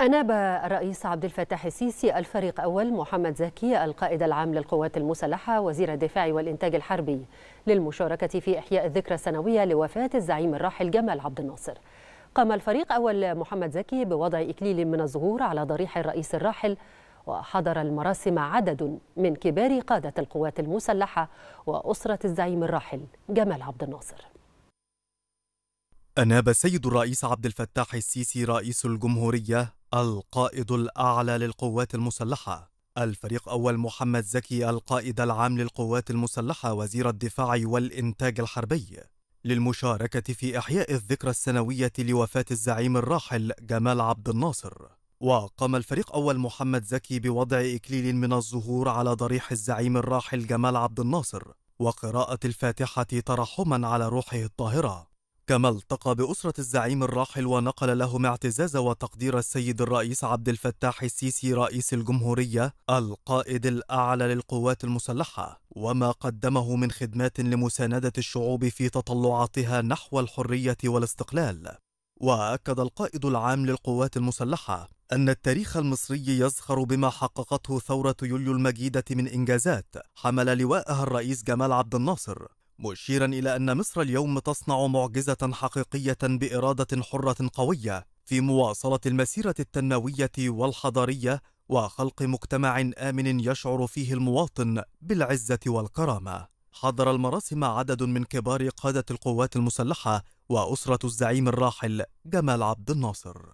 أناب الرئيس عبد الفتاح السيسي الفريق أول محمد زكي القائد العام للقوات المسلحة وزير الدفاع والإنتاج الحربي للمشاركة في إحياء الذكرى السنوية لوفاة الزعيم الراحل جمال عبد الناصر قام الفريق أول محمد زكي بوضع إكليل من الزهور على ضريح الرئيس الراحل وحضر المراسم عدد من كبار قادة القوات المسلحة وأسرة الزعيم الراحل جمال عبد الناصر أناب السيد الرئيس عبد الفتاح السيسي رئيس الجمهورية القائد الأعلى للقوات المسلحة الفريق أول محمد زكي القائد العام للقوات المسلحة وزير الدفاع والإنتاج الحربي للمشاركة في إحياء الذكرى السنوية لوفاة الزعيم الراحل جمال عبد الناصر وقام الفريق أول محمد زكي بوضع إكليل من الزهور على ضريح الزعيم الراحل جمال عبد الناصر وقراءة الفاتحة ترحما على روحه الطاهرة كما التقى بأسرة الزعيم الراحل ونقل لهم اعتزاز وتقدير السيد الرئيس عبد الفتاح السيسي رئيس الجمهورية القائد الأعلى للقوات المسلحة وما قدمه من خدمات لمساندة الشعوب في تطلعاتها نحو الحرية والاستقلال وأكد القائد العام للقوات المسلحة أن التاريخ المصري يزخر بما حققته ثورة يوليو المجيدة من إنجازات حمل لواءها الرئيس جمال عبد الناصر مشيرا إلى أن مصر اليوم تصنع معجزة حقيقية بإرادة حرة قوية في مواصلة المسيرة التنموية والحضارية وخلق مجتمع آمن يشعر فيه المواطن بالعزة والكرامة حضر المراسم عدد من كبار قادة القوات المسلحة وأسرة الزعيم الراحل جمال عبد الناصر